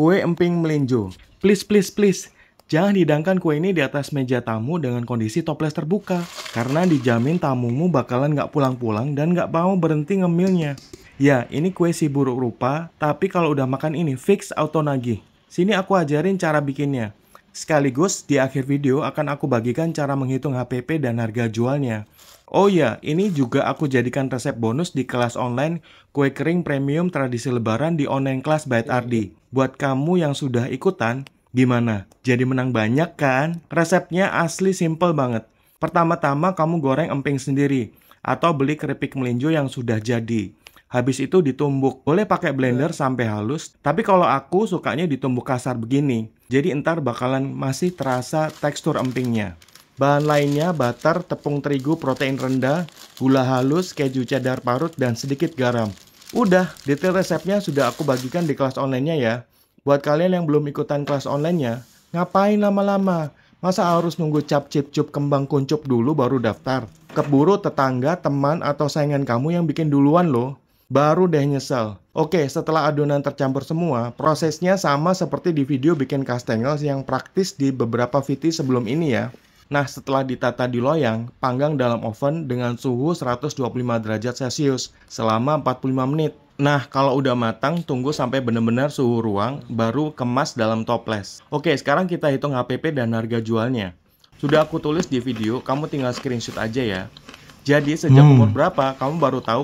Kue emping melinjo. Please, please, please. Jangan hidangkan kue ini di atas meja tamu dengan kondisi toples terbuka. Karena dijamin tamumu bakalan nggak pulang-pulang dan nggak mau berhenti ngemilnya. Ya, ini kue si buruk rupa, tapi kalau udah makan ini fix auto nagih. Sini aku ajarin cara bikinnya. Sekaligus di akhir video akan aku bagikan cara menghitung HPP dan harga jualnya. Oh ya, ini juga aku jadikan resep bonus di kelas online kue kering premium tradisi lebaran di online kelas Bait Ardi. Buat kamu yang sudah ikutan, gimana? Jadi menang banyak kan? Resepnya asli simple banget. Pertama-tama kamu goreng emping sendiri atau beli keripik melinjo yang sudah jadi. Habis itu ditumbuk. Boleh pakai blender sampai halus, tapi kalau aku sukanya ditumbuk kasar begini. Jadi entar bakalan masih terasa tekstur empingnya. Bahan lainnya butter, tepung terigu, protein rendah, gula halus, keju cheddar parut, dan sedikit garam. Udah, detail resepnya sudah aku bagikan di kelas online-nya ya. Buat kalian yang belum ikutan kelas online-nya, ngapain lama-lama? Masa harus nunggu cap cip cup kembang kuncup dulu baru daftar? Keburu tetangga, teman, atau saingan kamu yang bikin duluan loh baru deh nyesel. Oke, setelah adonan tercampur semua, prosesnya sama seperti di video bikin kastengel yang praktis di beberapa viti sebelum ini ya. Nah, setelah ditata di loyang, panggang dalam oven dengan suhu 125 derajat Celcius selama 45 menit. Nah, kalau udah matang, tunggu sampai benar-benar suhu ruang, baru kemas dalam toples. Oke, sekarang kita hitung HPP dan harga jualnya. Sudah aku tulis di video, kamu tinggal screenshot aja ya. Jadi, sejak hmm. umur berapa kamu baru tahu